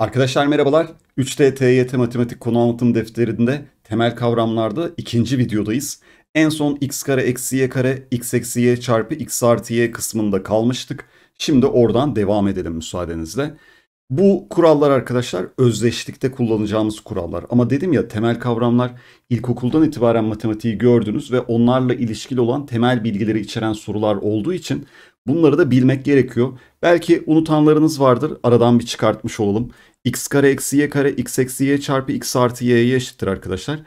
Arkadaşlar merhabalar. 3D TYT Matematik Konu Anlatım Defteri'nde temel kavramlarda ikinci videodayız. En son x kare eksi y kare x eksi y çarpı x artı y kısmında kalmıştık. Şimdi oradan devam edelim müsaadenizle. Bu kurallar arkadaşlar özdeşlikte kullanacağımız kurallar. Ama dedim ya temel kavramlar ilkokuldan itibaren matematiği gördünüz ve onlarla ilişkili olan temel bilgileri içeren sorular olduğu için bunları da bilmek gerekiyor. Belki unutanlarınız vardır aradan bir çıkartmış olalım. x kare eksi y kare x eksi y çarpı x artı y'ye eşittir arkadaşlar.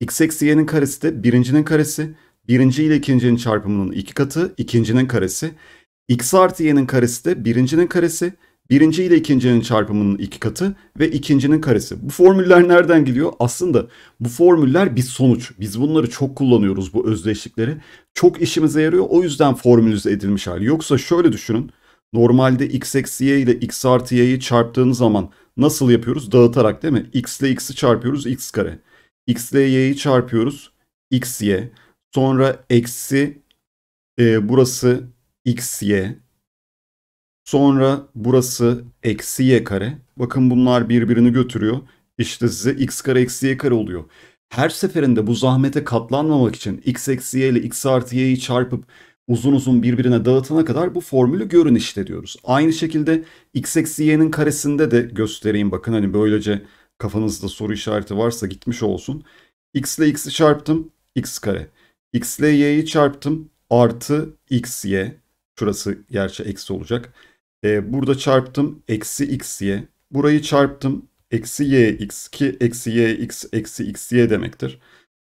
x eksi y'nin karesi de birincinin karesi. Birinci ile ikincinin çarpımının iki katı ikincinin karesi. x artı y'nin karesi de birincinin karesi. Birinci ile ikincinin çarpımının iki katı ve ikincinin karesi. Bu formüller nereden geliyor? Aslında bu formüller bir sonuç. Biz bunları çok kullanıyoruz bu özdeşlikleri. Çok işimize yarıyor. O yüzden formülüze edilmiş hali. Yoksa şöyle düşünün. Normalde x eksi y ile x artı y'yi çarptığınız zaman nasıl yapıyoruz? Dağıtarak değil mi? x ile x'i çarpıyoruz x kare. x ile y'yi çarpıyoruz x y. Sonra eksi e, burası x y. Sonra burası eksi y kare. Bakın bunlar birbirini götürüyor. İşte size x kare eksi y kare oluyor. Her seferinde bu zahmete katlanmamak için x eksi y ile x artı y'yi çarpıp uzun uzun birbirine dağıtana kadar bu formülü görün işte diyoruz. Aynı şekilde x eksi y'nin karesinde de göstereyim bakın hani böylece kafanızda soru işareti varsa gitmiş olsun. x ile x'i çarptım x kare. x ile y'yi çarptım artı x y. Şurası gerçi eksi olacak. E, burada çarptım eksi x y. Burayı çarptım eksi y x ki eksi y x eksi x y demektir.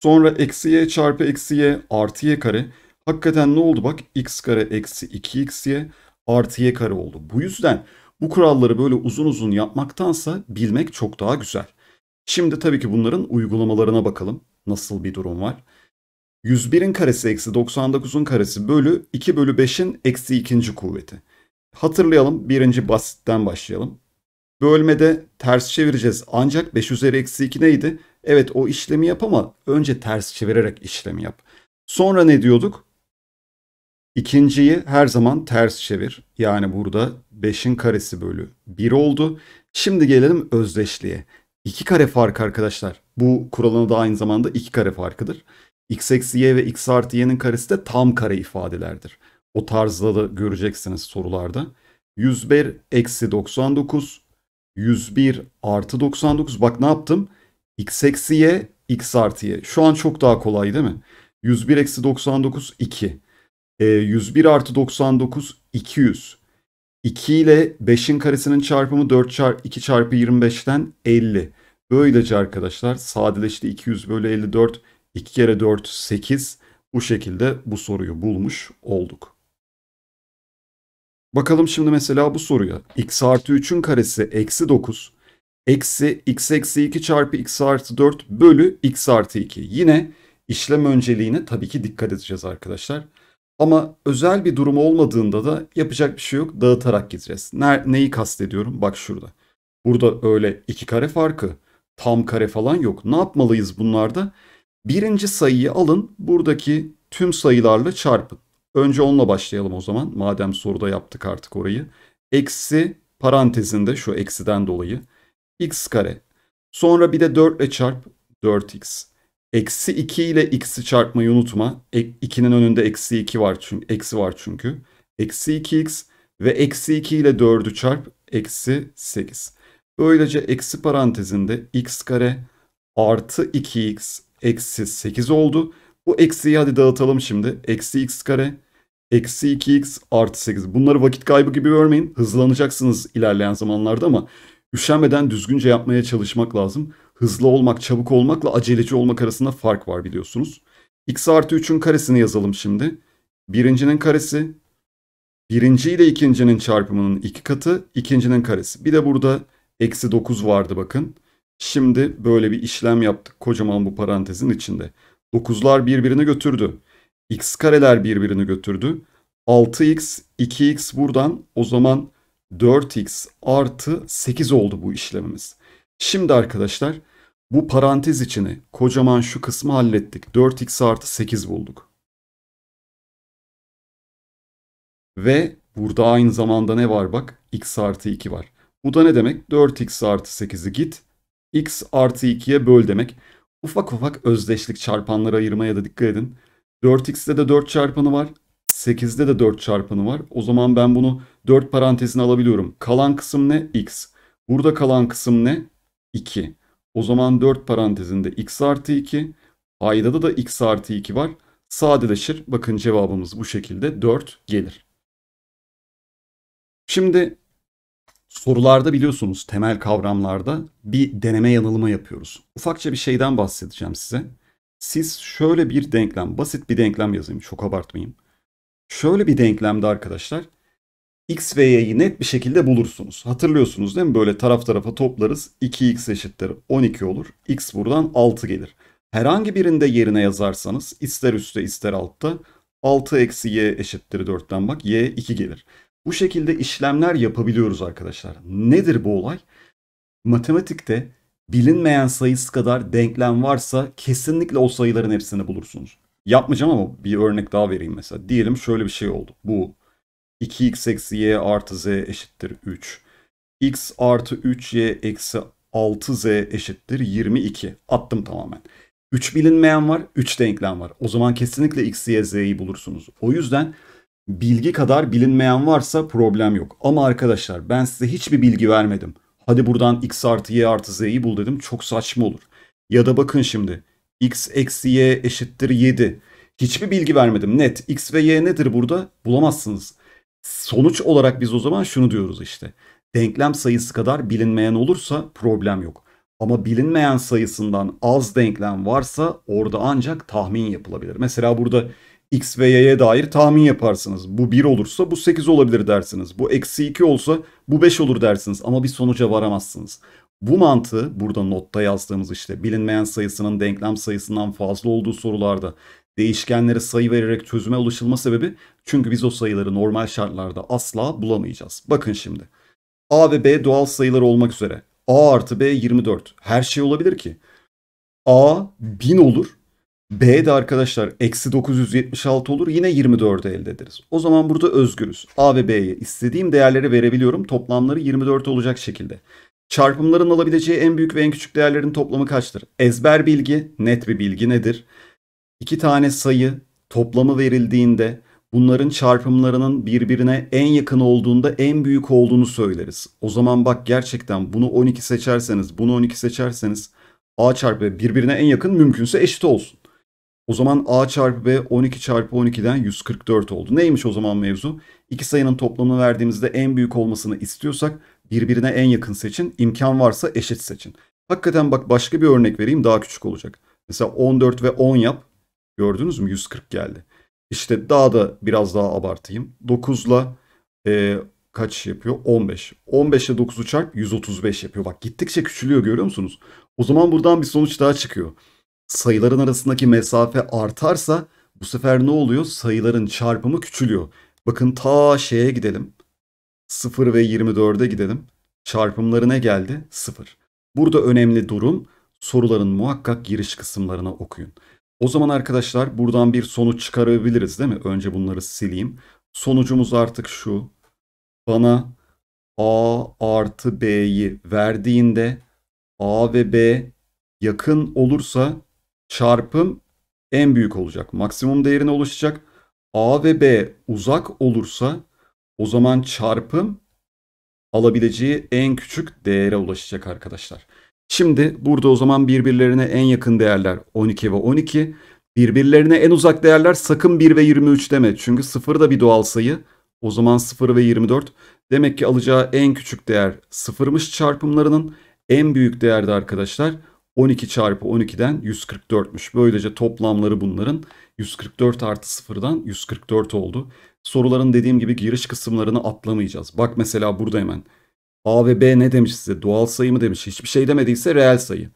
Sonra eksi y çarpı eksi y artı y kare. Hakikaten ne oldu bak x kare eksi 2 x y artı y kare oldu. Bu yüzden bu kuralları böyle uzun uzun yapmaktansa bilmek çok daha güzel. Şimdi tabii ki bunların uygulamalarına bakalım. Nasıl bir durum var? 101'in karesi eksi 99'un karesi bölü 2 bölü 5'in eksi ikinci kuvveti. Hatırlayalım birinci basitten başlayalım. Bölmede ters çevireceğiz ancak 5 üzeri eksi 2 neydi? Evet o işlemi yap ama önce ters çevirerek işlemi yap. Sonra ne diyorduk? İkinciyi her zaman ters çevir. Yani burada 5'in karesi bölü 1 oldu. Şimdi gelelim özdeşliğe. 2 kare fark arkadaşlar. Bu kuralına da aynı zamanda 2 kare farkıdır. x eksi y ve x artı y'nin karesi de tam kare ifadelerdir. O tarzda da göreceksiniz sorularda. 101 eksi 99, 101 artı 99. Bak ne yaptım? x eksi y, x artı y. Şu an çok daha kolay değil mi? 101 eksi 99, 2. E, 101 artı 99, 200. 2 ile 5'in karesinin çarpımı 4 çarpı 2 çarpı 25'ten 50. Böylece arkadaşlar sadeleşti 200 bölü 54. 2 kere 4 8. Bu şekilde bu soruyu bulmuş olduk. Bakalım şimdi mesela bu soruya. x artı 3'ün karesi eksi 9. Eksi x eksi 2 çarpı x artı 4 bölü x artı 2. Yine işlem önceliğine tabii ki dikkat edeceğiz arkadaşlar. Ama özel bir durum olmadığında da yapacak bir şey yok. Dağıtarak gideceğiz. Ne, neyi kastediyorum? Bak şurada. Burada öyle iki kare farkı, tam kare falan yok. Ne yapmalıyız bunlarda? Birinci sayıyı alın, buradaki tüm sayılarla çarpın. Önce onunla başlayalım o zaman. Madem soruda yaptık artık orayı. Eksi parantezinde şu eksiden dolayı x kare. Sonra bir de 4 ile çarp 4x. Eksi 2 ile x'i çarpmayı unutma. 2'nin e, önünde eksi 2 var çünkü. Eksi var çünkü. Eksi 2x ve eksi 2 ile 4'ü çarp eksi 8. Böylece eksi parantezinde x kare artı 2x eksi 8 oldu. Bu eksiyi hadi dağıtalım şimdi. Eksi x kare Eksi 2x artı 8. Bunları vakit kaybı gibi görmeyin. Hızlanacaksınız ilerleyen zamanlarda ama üşenmeden düzgünce yapmaya çalışmak lazım. Hızlı olmak, çabuk olmakla aceleci olmak arasında fark var biliyorsunuz. x artı 3'ün karesini yazalım şimdi. Birincinin karesi, birinci ile ikincinin çarpımının iki katı, ikincinin karesi. Bir de burada eksi 9 vardı bakın. Şimdi böyle bir işlem yaptık kocaman bu parantezin içinde. 9'lar birbirini götürdü x kareler birbirini götürdü. 6x, 2x buradan o zaman 4x artı 8 oldu bu işlemimiz. Şimdi arkadaşlar bu parantez içine kocaman şu kısmı hallettik. 4x artı 8 bulduk. Ve burada aynı zamanda ne var bak? x artı 2 var. Bu da ne demek? 4x artı 8'i git. x artı 2'ye böl demek. Ufak ufak özdeşlik çarpanları ayırmaya da dikkat edin. 4x'de de 4 çarpanı var. 8'de de 4 çarpanı var. O zaman ben bunu 4 parantezine alabiliyorum. Kalan kısım ne? x. Burada kalan kısım ne? 2. O zaman 4 parantezinde x artı 2. Paydada da x artı 2 var. Sadeleşir. Bakın cevabımız bu şekilde 4 gelir. Şimdi sorularda biliyorsunuz temel kavramlarda bir deneme yanılma yapıyoruz. Ufakça bir şeyden bahsedeceğim size. Siz şöyle bir denklem, basit bir denklem yazayım, çok abartmayayım. Şöyle bir denklemde arkadaşlar x ve y'yi net bir şekilde bulursunuz. Hatırlıyorsunuz değil mi? Böyle taraf tarafa toplarız. 2x eşittir 12 olur. x buradan 6 gelir. Herhangi birinde yerine yazarsanız ister üstte ister altta 6 eksi y eşittir 4'ten bak y 2 gelir. Bu şekilde işlemler yapabiliyoruz arkadaşlar. Nedir bu olay? Matematikte bilinmeyen sayısı kadar denklem varsa kesinlikle o sayıların hepsini bulursunuz. Yapmayacağım ama bir örnek daha vereyim mesela. Diyelim şöyle bir şey oldu. Bu 2x eksi y artı z eşittir 3. x artı 3y eksi 6z eşittir 22. Attım tamamen. 3 bilinmeyen var, 3 denklem var. O zaman kesinlikle x, y, z'yi bulursunuz. O yüzden bilgi kadar bilinmeyen varsa problem yok. Ama arkadaşlar ben size hiçbir bilgi vermedim hadi buradan x artı y artı z'yi bul dedim çok saçma olur. Ya da bakın şimdi x eksi y eşittir 7. Hiçbir bilgi vermedim net. X ve y nedir burada? Bulamazsınız. Sonuç olarak biz o zaman şunu diyoruz işte. Denklem sayısı kadar bilinmeyen olursa problem yok. Ama bilinmeyen sayısından az denklem varsa orada ancak tahmin yapılabilir. Mesela burada X ve Y'ye dair tahmin yaparsınız. Bu 1 olursa bu 8 olabilir dersiniz. Bu eksi 2 olsa bu 5 olur dersiniz ama bir sonuca varamazsınız. Bu mantığı burada notta yazdığımız işte bilinmeyen sayısının denklem sayısından fazla olduğu sorularda değişkenlere sayı vererek çözüme ulaşılma sebebi çünkü biz o sayıları normal şartlarda asla bulamayacağız. Bakın şimdi. A ve B doğal sayılar olmak üzere. A artı B 24. Her şey olabilir ki. A 1000 olur. B de arkadaşlar eksi 976 olur yine 24'ü elde ederiz. O zaman burada özgürüz. A ve B'ye istediğim değerleri verebiliyorum. Toplamları 24 olacak şekilde. Çarpımların alabileceği en büyük ve en küçük değerlerin toplamı kaçtır? Ezber bilgi, net bir bilgi nedir? İki tane sayı toplamı verildiğinde bunların çarpımlarının birbirine en yakın olduğunda en büyük olduğunu söyleriz. O zaman bak gerçekten bunu 12 seçerseniz, bunu 12 seçerseniz A çarpı birbirine en yakın mümkünse eşit olsun. O zaman A çarpı B 12 çarpı 12'den 144 oldu. Neymiş o zaman mevzu? İki sayının toplamını verdiğimizde en büyük olmasını istiyorsak birbirine en yakın seçin. İmkan varsa eşit seçin. Hakikaten bak başka bir örnek vereyim daha küçük olacak. Mesela 14 ve 10 yap. Gördünüz mü 140 geldi. İşte daha da biraz daha abartayım. 9 ile e, kaç yapıyor? 15. 15 ile 9'u çarp 135 yapıyor. Bak gittikçe küçülüyor görüyor musunuz? O zaman buradan bir sonuç daha çıkıyor sayıların arasındaki mesafe artarsa bu sefer ne oluyor? Sayıların çarpımı küçülüyor. Bakın ta şeye gidelim. 0 ve 24'e gidelim. Çarpımları ne geldi? 0. Burada önemli durum soruların muhakkak giriş kısımlarına okuyun. O zaman arkadaşlar buradan bir sonuç çıkarabiliriz değil mi? Önce bunları sileyim. Sonucumuz artık şu. Bana A artı B'yi verdiğinde A ve B yakın olursa çarpım en büyük olacak. Maksimum değerine ulaşacak. A ve B uzak olursa o zaman çarpım alabileceği en küçük değere ulaşacak arkadaşlar. Şimdi burada o zaman birbirlerine en yakın değerler 12 ve 12. Birbirlerine en uzak değerler sakın 1 ve 23 deme. Çünkü 0 da bir doğal sayı. O zaman 0 ve 24. Demek ki alacağı en küçük değer 0'mış çarpımlarının. En büyük değerde arkadaşlar 12 çarpı 12'den 144'müş. Böylece toplamları bunların 144 artı 0'dan 144 oldu. Soruların dediğim gibi giriş kısımlarını atlamayacağız. Bak mesela burada hemen. A ve B ne demiş size? Doğal sayı mı demiş? Hiçbir şey demediyse reel sayı.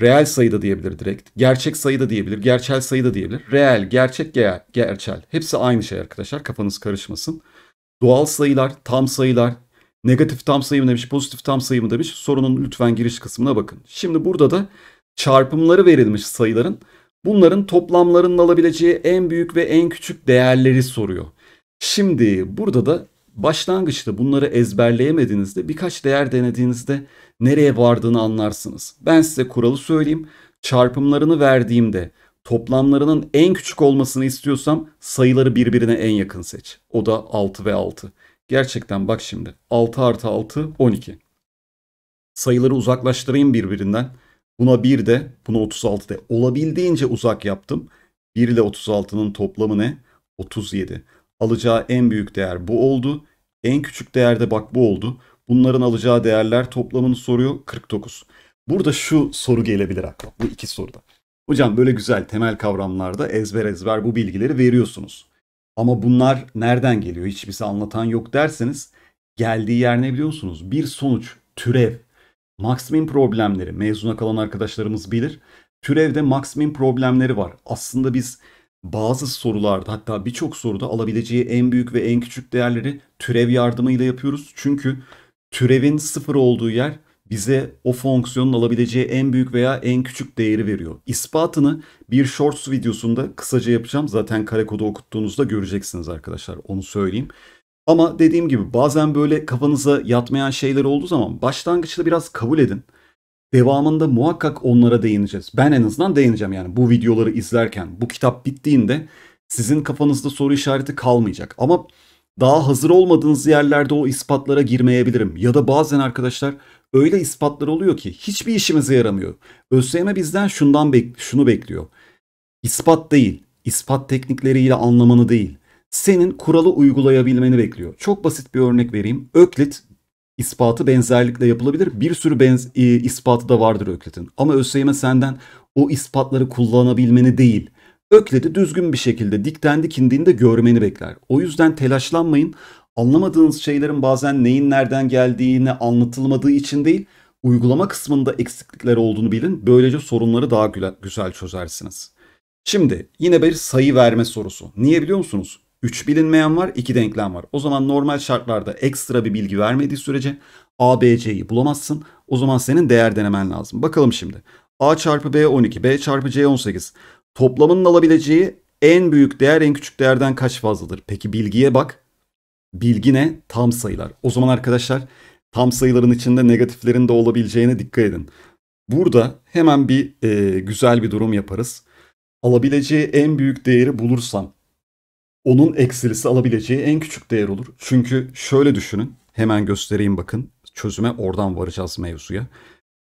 Reel sayı da diyebilir direkt. Gerçek sayı da diyebilir. Gerçel sayı da diyebilir. Reel, gerçek, ger gerçel. Hepsi aynı şey arkadaşlar. Kafanız karışmasın. Doğal sayılar, tam sayılar, Negatif tam sayımı demiş, pozitif tam sayımı demiş. Sorunun lütfen giriş kısmına bakın. Şimdi burada da çarpımları verilmiş sayıların. Bunların toplamlarının alabileceği en büyük ve en küçük değerleri soruyor. Şimdi burada da başlangıçta bunları ezberleyemediğinizde birkaç değer denediğinizde nereye vardığını anlarsınız. Ben size kuralı söyleyeyim. Çarpımlarını verdiğimde toplamlarının en küçük olmasını istiyorsam sayıları birbirine en yakın seç. O da 6 ve 6. Gerçekten bak şimdi 6 artı 6 12. Sayıları uzaklaştırayım birbirinden. Buna 1 de buna 36 de olabildiğince uzak yaptım. 1 ile 36'nın toplamı ne? 37. Alacağı en büyük değer bu oldu. En küçük değerde bak bu oldu. Bunların alacağı değerler toplamını soruyor 49. Burada şu soru gelebilir aklıma bu iki soruda. Hocam böyle güzel temel kavramlarda ezber ezber bu bilgileri veriyorsunuz. Ama bunlar nereden geliyor? Hiçbirisi anlatan yok derseniz geldiği yer ne biliyorsunuz? Bir sonuç, türev. maksimum problemleri mezuna kalan arkadaşlarımız bilir. Türevde maksimum problemleri var. Aslında biz bazı sorularda hatta birçok soruda alabileceği en büyük ve en küçük değerleri türev yardımıyla yapıyoruz. Çünkü türevin sıfır olduğu yer bize o fonksiyonun alabileceği en büyük veya en küçük değeri veriyor. İspatını bir Shorts videosunda kısaca yapacağım. Zaten kare kodu okuttuğunuzda göreceksiniz arkadaşlar onu söyleyeyim. Ama dediğim gibi bazen böyle kafanıza yatmayan şeyler olduğu zaman başlangıçta biraz kabul edin. Devamında muhakkak onlara değineceğiz. Ben en azından değineceğim yani bu videoları izlerken. Bu kitap bittiğinde sizin kafanızda soru işareti kalmayacak. Ama daha hazır olmadığınız yerlerde o ispatlara girmeyebilirim. Ya da bazen arkadaşlar öyle ispatlar oluyor ki hiçbir işimize yaramıyor. ÖSYM bizden şundan bek şunu bekliyor. İspat değil, ispat teknikleriyle anlamanı değil. Senin kuralı uygulayabilmeni bekliyor. Çok basit bir örnek vereyim. Öklit ispatı benzerlikle yapılabilir. Bir sürü benz, e, ispatı da vardır Öklit'in. Ama ÖSYM senden o ispatları kullanabilmeni değil, Öklid'i düzgün bir şekilde dikten dik görmeni bekler. O yüzden telaşlanmayın. Anlamadığınız şeylerin bazen neyin nereden geldiğini anlatılmadığı için değil, uygulama kısmında eksiklikler olduğunu bilin. Böylece sorunları daha güzel çözersiniz. Şimdi yine bir sayı verme sorusu. Niye biliyor musunuz? 3 bilinmeyen var, 2 denklem var. O zaman normal şartlarda ekstra bir bilgi vermediği sürece A, B, C'yi bulamazsın. O zaman senin değer denemen lazım. Bakalım şimdi. A çarpı B 12, B çarpı C 18. Toplamının alabileceği en büyük değer en küçük değerden kaç fazladır? Peki bilgiye bak. Bilgi ne? Tam sayılar. O zaman arkadaşlar tam sayıların içinde negatiflerin de olabileceğine dikkat edin. Burada hemen bir e, güzel bir durum yaparız. Alabileceği en büyük değeri bulursam onun eksilisi alabileceği en küçük değer olur. Çünkü şöyle düşünün. Hemen göstereyim bakın. Çözüme oradan varacağız mevzuya.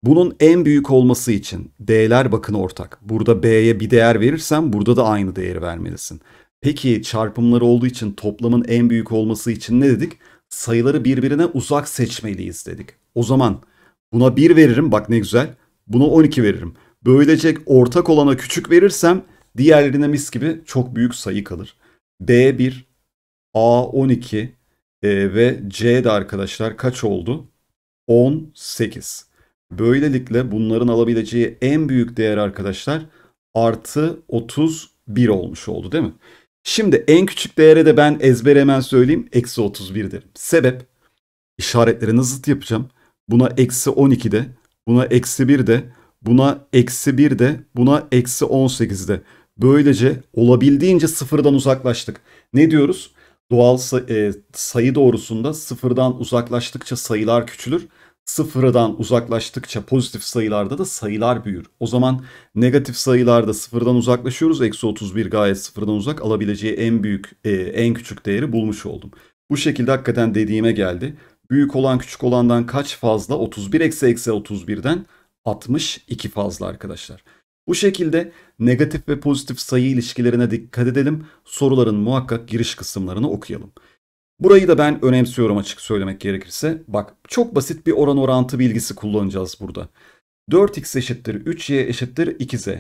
Bunun en büyük olması için D'ler bakın ortak. Burada B'ye bir değer verirsen burada da aynı değeri vermelisin. Peki çarpımları olduğu için toplamın en büyük olması için ne dedik? Sayıları birbirine uzak seçmeliyiz dedik. O zaman buna 1 veririm bak ne güzel. Buna 12 veririm. Böylece ortak olana küçük verirsem diğerlerine mis gibi çok büyük sayı kalır. B1, A12 e, ve C'de arkadaşlar kaç oldu? 18. Böylelikle bunların alabileceği en büyük değer arkadaşlar artı 31 olmuş oldu değil mi? Şimdi en küçük değere de ben ezber hemen söyleyeyim. Eksi 31 derim. Sebep işaretlerine zıt yapacağım. Buna eksi 12 de, buna eksi 1 de, buna eksi 1 de, buna eksi 18 de. Böylece olabildiğince sıfırdan uzaklaştık. Ne diyoruz? Doğal e, sayı doğrusunda sıfırdan uzaklaştıkça sayılar küçülür sıfırdan uzaklaştıkça pozitif sayılarda da sayılar büyür. O zaman negatif sayılarda sıfırdan uzaklaşıyoruz. Eksi 31 gayet sıfırdan uzak alabileceği en büyük e, en küçük değeri bulmuş oldum. Bu şekilde hakikaten dediğime geldi. Büyük olan küçük olandan kaç fazla? 31 eksi eksi 31'den 62 fazla arkadaşlar. Bu şekilde negatif ve pozitif sayı ilişkilerine dikkat edelim. Soruların muhakkak giriş kısımlarını okuyalım. Burayı da ben önemsiyorum açık söylemek gerekirse. Bak çok basit bir oran orantı bilgisi kullanacağız burada. 4x eşittir 3y eşittir 2z.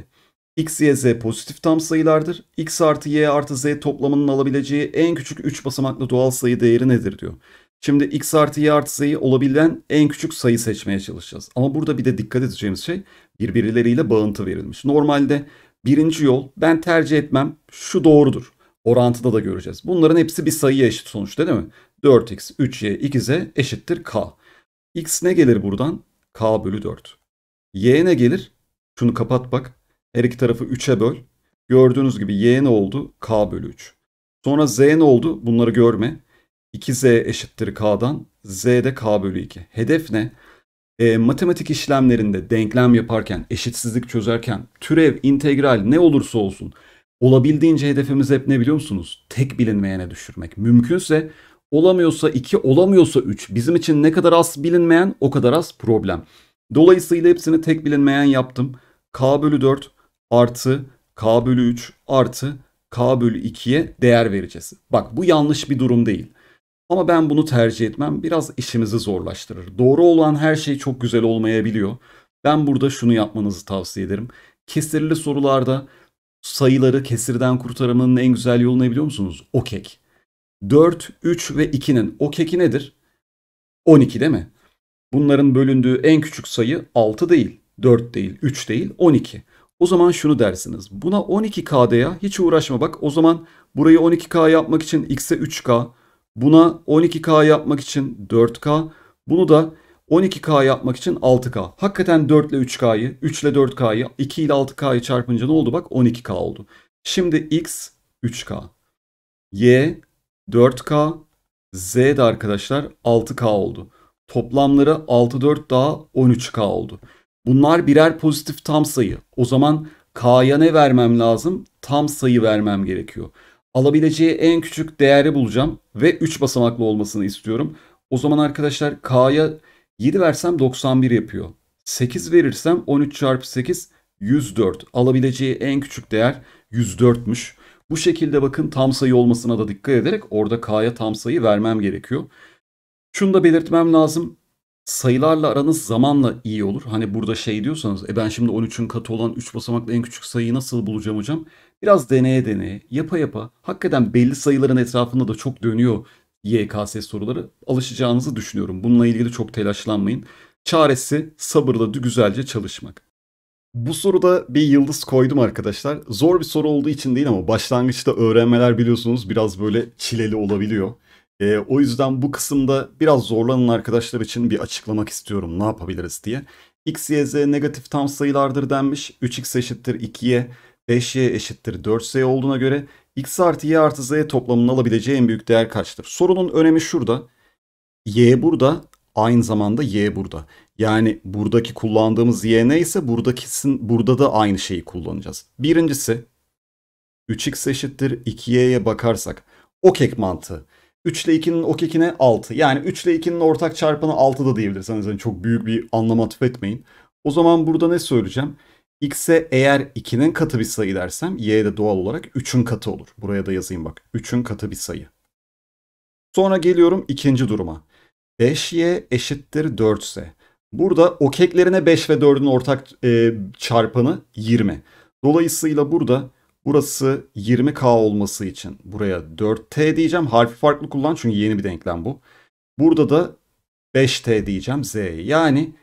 x, y, z pozitif tam sayılardır. x artı y artı z toplamının alabileceği en küçük 3 basamaklı doğal sayı değeri nedir diyor. Şimdi x artı y artı z'yi olabilen en küçük sayı seçmeye çalışacağız. Ama burada bir de dikkat edeceğimiz şey birbirleriyle bağıntı verilmiş. Normalde birinci yol ben tercih etmem şu doğrudur orantıda da göreceğiz. Bunların hepsi bir sayıya eşit sonuçta değil mi? 4x, 3y, 2z eşittir k. x ne gelir buradan? k bölü 4. y ne gelir? Şunu kapat bak. Her iki tarafı 3'e böl. Gördüğünüz gibi y ne oldu? k bölü 3. Sonra z ne oldu? Bunları görme. 2z eşittir k'dan. z de k bölü 2. Hedef ne? E, matematik işlemlerinde denklem yaparken, eşitsizlik çözerken, türev, integral ne olursa olsun olabildiğince hedefimiz hep ne biliyor musunuz? Tek bilinmeyene düşürmek. Mümkünse olamıyorsa 2, olamıyorsa 3. Bizim için ne kadar az bilinmeyen o kadar az problem. Dolayısıyla hepsini tek bilinmeyen yaptım. K bölü 4 artı K bölü 3 artı K bölü 2'ye değer vereceğiz. Bak bu yanlış bir durum değil. Ama ben bunu tercih etmem biraz işimizi zorlaştırır. Doğru olan her şey çok güzel olmayabiliyor. Ben burada şunu yapmanızı tavsiye ederim. Kesirli sorularda sayıları kesirden kurtarmanın en güzel yolu ne biliyor musunuz? Okek. 4, 3 ve 2'nin okeki nedir? 12 değil mi? Bunların bölündüğü en küçük sayı 6 değil, 4 değil, 3 değil, 12. O zaman şunu dersiniz. Buna 12K'ya hiç uğraşma bak. O zaman burayı 12K yapmak için X'e 3K. Buna 12K yapmak için 4K. Bunu da 12K yapmak için 6K. Hakikaten 4 ile 3K'yı, 3 ile 4K'yı, 2 ile 6K'yı çarpınca ne oldu bak? 12K oldu. Şimdi X 3K. Y 4K. Z de arkadaşlar 6K oldu. Toplamları 6 4 daha 13K oldu. Bunlar birer pozitif tam sayı. O zaman K'ya ne vermem lazım? Tam sayı vermem gerekiyor. Alabileceği en küçük değeri bulacağım ve 3 basamaklı olmasını istiyorum. O zaman arkadaşlar K'ya 7 versem 91 yapıyor. 8 verirsem 13 çarpı 8 104. Alabileceği en küçük değer 104'müş. Bu şekilde bakın tam sayı olmasına da dikkat ederek orada K'ya tam sayı vermem gerekiyor. Şunu da belirtmem lazım. Sayılarla aranız zamanla iyi olur. Hani burada şey diyorsanız e ben şimdi 13'ün katı olan 3 basamaklı en küçük sayıyı nasıl bulacağım hocam? Biraz deneye deneye, yapa yapa, hakikaten belli sayıların etrafında da çok dönüyor YKS soruları alışacağınızı düşünüyorum. Bununla ilgili çok telaşlanmayın. Çaresi sabırla güzelce çalışmak. Bu soruda bir yıldız koydum arkadaşlar. Zor bir soru olduğu için değil ama başlangıçta öğrenmeler biliyorsunuz biraz böyle çileli olabiliyor. E, o yüzden bu kısımda biraz zorlanan arkadaşlar için bir açıklamak istiyorum ne yapabiliriz diye. x, y, z negatif tam sayılardır denmiş. 3x eşittir 2'ye 5y eşittir 4z olduğuna göre x artı y artı z toplamının alabileceği en büyük değer kaçtır? Sorunun önemi şurada. y burada aynı zamanda y burada. Yani buradaki kullandığımız y neyse buradakisin, burada da aynı şeyi kullanacağız. Birincisi 3x eşittir 2y'ye bakarsak okek mantığı. 3 ile 2'nin okekine 6. Yani 3 ile 2'nin ortak çarpanı 6 da diyebilirsiniz. Yani çok büyük bir anlam atıf etmeyin. O zaman burada ne söyleyeceğim? X'e eğer 2'nin katı bir sayı dersem Y'ye de doğal olarak 3'ün katı olur. Buraya da yazayım bak. 3'ün katı bir sayı. Sonra geliyorum ikinci duruma. 5Y eşittir 4 ise. Burada okeklerine 5 ve 4'ün ortak e, çarpanı 20. Dolayısıyla burada burası 20K olması için buraya 4T diyeceğim. Harfi farklı kullan çünkü yeni bir denklem bu. Burada da 5T diyeceğim Z. Yani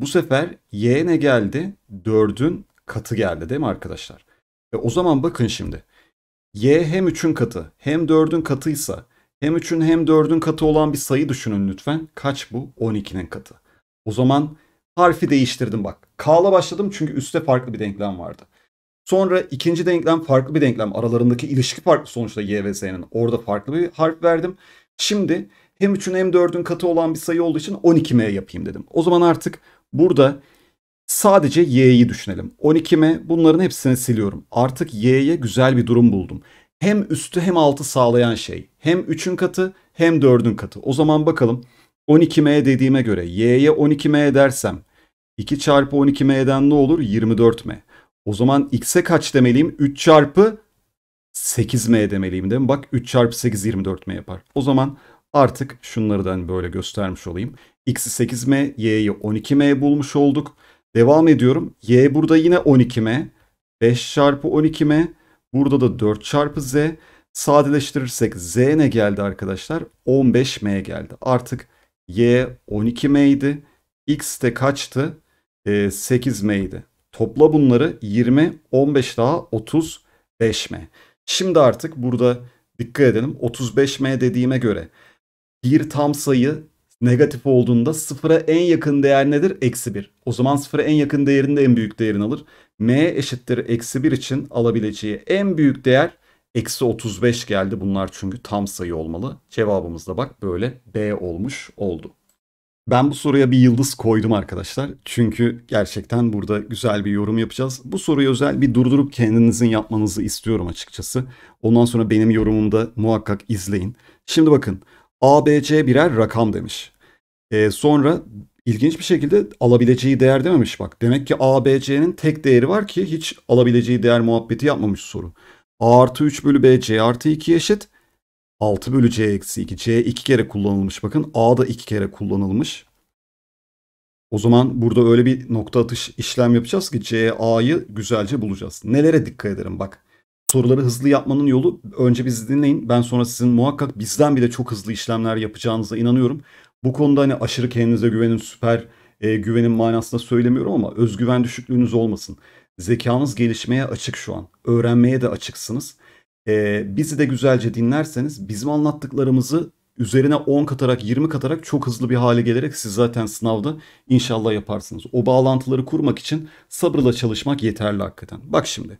bu sefer y ne geldi? 4'ün katı geldi değil mi arkadaşlar? E o zaman bakın şimdi. y hem 3'ün katı hem 4'ün katıysa hem 3'ün hem 4'ün katı olan bir sayı düşünün lütfen. Kaç bu? 12'nin katı. O zaman harfi değiştirdim bak. K'la başladım çünkü üstte farklı bir denklem vardı. Sonra ikinci denklem farklı bir denklem. Aralarındaki ilişki farklı sonuçta Y ve Z'nin. Orada farklı bir harf verdim. Şimdi hem 3'ün hem 4'ün katı olan bir sayı olduğu için 12M yapayım dedim. O zaman artık Burada sadece y'yi düşünelim. 12'me bunların hepsini siliyorum. Artık y'ye güzel bir durum buldum. Hem üstü hem altı sağlayan şey. Hem 3'ün katı hem 4'ün katı. O zaman bakalım 12m dediğime göre y'ye 12m dersem 2 çarpı 12m'den ne olur? 24m. O zaman x'e kaç demeliyim? 3 çarpı 8m demeliyim değil mi? Bak 3 çarpı 8 24m yapar. O zaman Artık şunlardan böyle göstermiş olayım. X'i 8M, Y'yi 12M bulmuş olduk. Devam ediyorum. Y burada yine 12M. 5 çarpı 12M. Burada da 4 çarpı Z. Sadeleştirirsek Z ne geldi arkadaşlar? 15M geldi. Artık Y 12M idi. X de kaçtı? E, ee, 8M idi. Topla bunları 20, 15 daha 35M. Şimdi artık burada dikkat edelim 35M dediğime göre bir tam sayı negatif olduğunda sıfıra en yakın değer nedir? Eksi 1. O zaman sıfıra en yakın değerinde en büyük değerini alır. M eşittir eksi 1 için alabileceği en büyük değer eksi 35 geldi. Bunlar çünkü tam sayı olmalı. Cevabımız da bak böyle B olmuş oldu. Ben bu soruya bir yıldız koydum arkadaşlar. Çünkü gerçekten burada güzel bir yorum yapacağız. Bu soruyu özel bir durdurup kendinizin yapmanızı istiyorum açıkçası. Ondan sonra benim yorumumu da muhakkak izleyin. Şimdi bakın ABC birer rakam demiş. E, sonra ilginç bir şekilde alabileceği değer dememiş bak. Demek ki ABC'nin tek değeri var ki hiç alabileceği değer muhabbeti yapmamış soru. A artı 3 bölü B C artı 2 eşit. 6 bölü C eksi 2. C 2 kere kullanılmış bakın. A da 2 kere kullanılmış. O zaman burada öyle bir nokta atış işlem yapacağız ki C A'yı güzelce bulacağız. Nelere dikkat edelim bak soruları hızlı yapmanın yolu önce bizi dinleyin. Ben sonra sizin muhakkak bizden bile çok hızlı işlemler yapacağınıza inanıyorum. Bu konuda hani aşırı kendinize güvenin süper e, güvenin manasında söylemiyorum ama özgüven düşüklüğünüz olmasın. Zekanız gelişmeye açık şu an. Öğrenmeye de açıksınız. E, bizi de güzelce dinlerseniz bizim anlattıklarımızı üzerine 10 katarak 20 katarak çok hızlı bir hale gelerek siz zaten sınavda inşallah yaparsınız. O bağlantıları kurmak için sabırla çalışmak yeterli hakikaten. Bak şimdi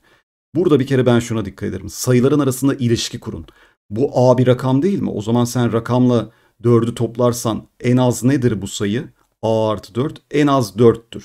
Burada bir kere ben şuna dikkat ederim. Sayıların arasında ilişki kurun. Bu A bir rakam değil mi? O zaman sen rakamla 4'ü toplarsan en az nedir bu sayı? A artı 4 en az 4'tür.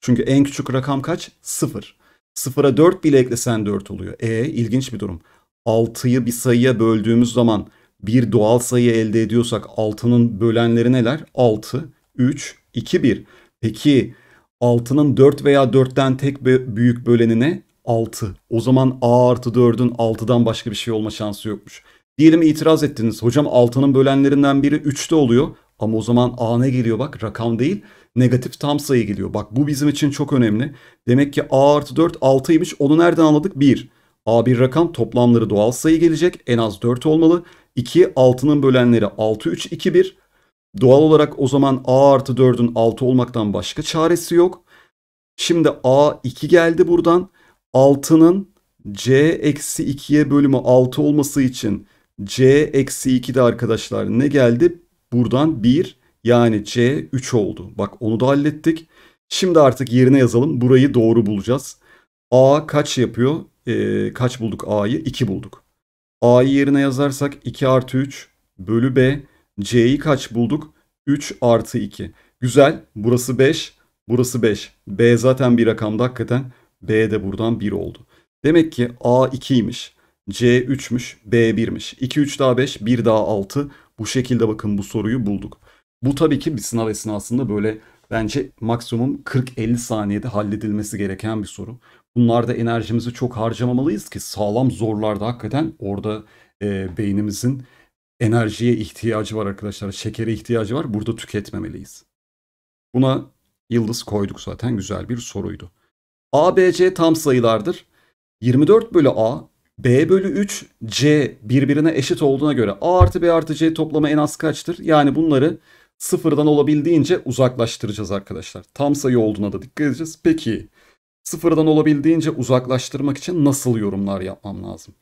Çünkü en küçük rakam kaç? 0. 0'a 4 bile eklesen 4 oluyor. E ilginç bir durum. 6'yı bir sayıya böldüğümüz zaman bir doğal sayı elde ediyorsak 6'nın bölenleri neler? 6, 3, 2, 1. Peki 6'nın 4 veya 4'ten tek büyük böleni ne? 6. O zaman A artı 4'ün 6'dan başka bir şey olma şansı yokmuş. Diyelim itiraz ettiniz. Hocam 6'nın bölenlerinden biri 3'te oluyor. Ama o zaman A ne geliyor bak rakam değil negatif tam sayı geliyor. Bak bu bizim için çok önemli. Demek ki A artı 4 6'ymış onu nereden anladık? 1. A bir rakam toplamları doğal sayı gelecek en az 4 olmalı. 2 6'nın bölenleri 6 3 2 1. Doğal olarak o zaman A artı 4'ün 6 olmaktan başka çaresi yok. Şimdi A 2 geldi buradan. 6'nın c eksi 2'ye bölümü 6 olması için c eksi 2'de arkadaşlar ne geldi? Buradan 1 yani c 3 oldu. Bak onu da hallettik. Şimdi artık yerine yazalım. Burayı doğru bulacağız. a kaç yapıyor? Ee, kaç bulduk a'yı? 2 bulduk. a'yı yerine yazarsak 2 artı 3 bölü b. c'yi kaç bulduk? 3 artı 2. Güzel. Burası 5. Burası 5. b zaten bir rakamda hakikaten. B de buradan 1 oldu. Demek ki A 2'ymiş. C 3'müş. B 1'miş. 2, 3 daha 5, 1 daha 6. Bu şekilde bakın bu soruyu bulduk. Bu tabii ki bir sınav esnasında böyle bence maksimum 40-50 saniyede halledilmesi gereken bir soru. Bunlarda enerjimizi çok harcamamalıyız ki sağlam zorlarda hakikaten orada e, beynimizin enerjiye ihtiyacı var arkadaşlar. Şekere ihtiyacı var. Burada tüketmemeliyiz. Buna yıldız koyduk zaten güzel bir soruydu. A, B, C tam sayılardır. 24 bölü A, B bölü 3, C birbirine eşit olduğuna göre A artı B artı C toplama en az kaçtır? Yani bunları sıfırdan olabildiğince uzaklaştıracağız arkadaşlar. Tam sayı olduğuna da dikkat edeceğiz. Peki sıfırdan olabildiğince uzaklaştırmak için nasıl yorumlar yapmam lazım?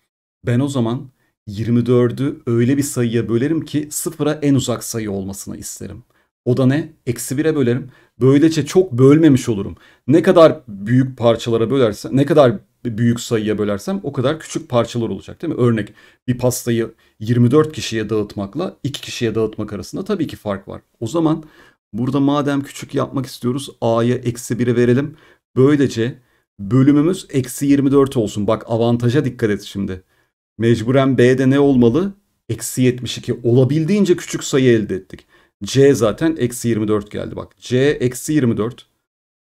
Ben o zaman 24'ü öyle bir sayıya bölerim ki sıfıra en uzak sayı olmasını isterim. O da ne? Eksi 1'e bölerim. Böylece çok bölmemiş olurum. Ne kadar büyük parçalara bölersem, ne kadar büyük sayıya bölersem o kadar küçük parçalar olacak değil mi? Örnek bir pastayı 24 kişiye dağıtmakla 2 kişiye dağıtmak arasında tabii ki fark var. O zaman burada madem küçük yapmak istiyoruz a'ya eksi 1'e verelim. Böylece bölümümüz eksi 24 olsun. Bak avantaja dikkat et şimdi. Mecburen b'de ne olmalı? Eksi 72 olabildiğince küçük sayı elde ettik. C zaten eksi 24 geldi bak. C eksi 24.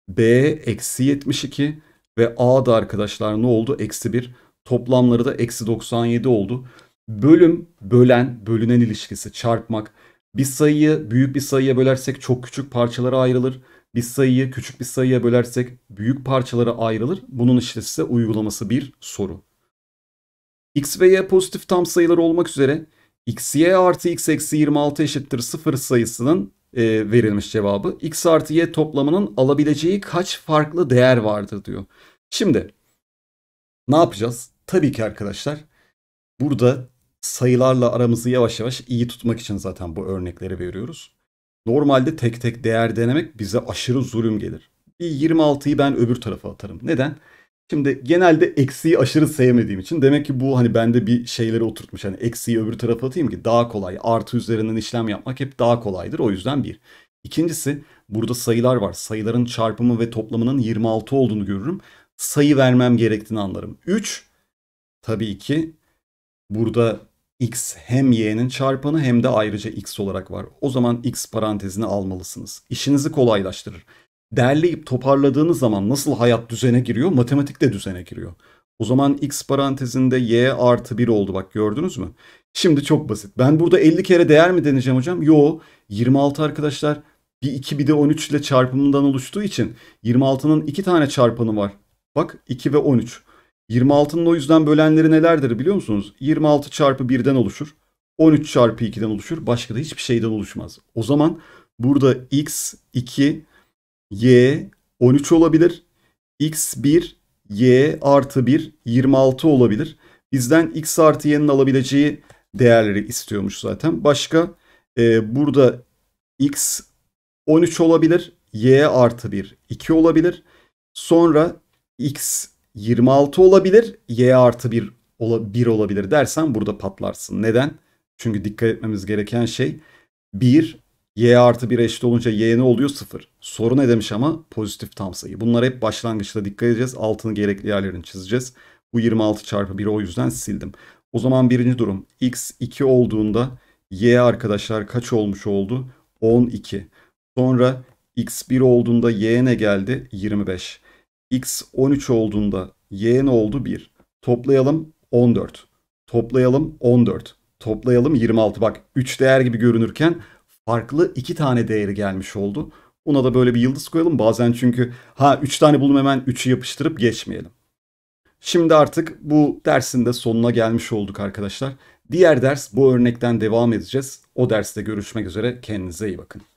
B eksi 72. Ve A da arkadaşlar ne oldu? Eksi 1. Toplamları da eksi 97 oldu. Bölüm, bölen, bölünen ilişkisi, çarpmak. Bir sayıyı büyük bir sayıya bölersek çok küçük parçalara ayrılır. Bir sayıyı küçük bir sayıya bölersek büyük parçalara ayrılır. Bunun işte size uygulaması bir soru. X ve Y pozitif tam sayılar olmak üzere xy artı x eksi 26 eşittir 0 sayısının e, verilmiş cevabı. X artı y toplamının alabileceği kaç farklı değer vardır diyor. Şimdi ne yapacağız? Tabii ki arkadaşlar burada sayılarla aramızı yavaş yavaş iyi tutmak için zaten bu örnekleri veriyoruz. Normalde tek tek değer denemek bize aşırı zulüm gelir. Bir 26'yı ben öbür tarafa atarım. Neden? Şimdi genelde eksiği aşırı sevmediğim için demek ki bu hani bende bir şeyleri oturtmuş. Hani eksiği öbür tarafa atayım ki daha kolay. Artı üzerinden işlem yapmak hep daha kolaydır. O yüzden bir. İkincisi burada sayılar var. Sayıların çarpımı ve toplamının 26 olduğunu görürüm. Sayı vermem gerektiğini anlarım. 3 tabii ki burada x hem y'nin çarpanı hem de ayrıca x olarak var. O zaman x parantezini almalısınız. İşinizi kolaylaştırır derleyip toparladığınız zaman nasıl hayat düzene giriyor? Matematik de düzene giriyor. O zaman x parantezinde y artı 1 oldu bak gördünüz mü? Şimdi çok basit. Ben burada 50 kere değer mi deneyeceğim hocam? Yo 26 arkadaşlar bir 2 bir de 13 ile çarpımından oluştuğu için 26'nın 2 tane çarpanı var. Bak 2 ve 13. 26'nın o yüzden bölenleri nelerdir biliyor musunuz? 26 çarpı 1'den oluşur. 13 çarpı 2'den oluşur. Başka da hiçbir şeyden oluşmaz. O zaman burada x 2 y 13 olabilir. x 1 y artı 1 26 olabilir. Bizden x artı y'nin alabileceği değerleri istiyormuş zaten. Başka e, burada x 13 olabilir. y artı 1 2 olabilir. Sonra x 26 olabilir. y artı 1, 1 olabilir dersen burada patlarsın. Neden? Çünkü dikkat etmemiz gereken şey 1 y artı 1 eşit olunca y ne oluyor? 0. Soru ne demiş ama? Pozitif tam sayı. Bunlar hep başlangıçta dikkat edeceğiz. Altını gerekli yerlerini çizeceğiz. Bu 26 çarpı 1'i o yüzden sildim. O zaman birinci durum x 2 olduğunda y arkadaşlar kaç olmuş oldu? 12. Sonra x 1 olduğunda y ne geldi? 25. x 13 olduğunda y ne oldu? 1. Toplayalım 14. Toplayalım 14. Toplayalım 26. Bak 3 değer gibi görünürken farklı iki tane değeri gelmiş oldu. Ona da böyle bir yıldız koyalım. Bazen çünkü ha 3 tane buldum hemen 3'ü yapıştırıp geçmeyelim. Şimdi artık bu dersin de sonuna gelmiş olduk arkadaşlar. Diğer ders bu örnekten devam edeceğiz. O derste görüşmek üzere. Kendinize iyi bakın.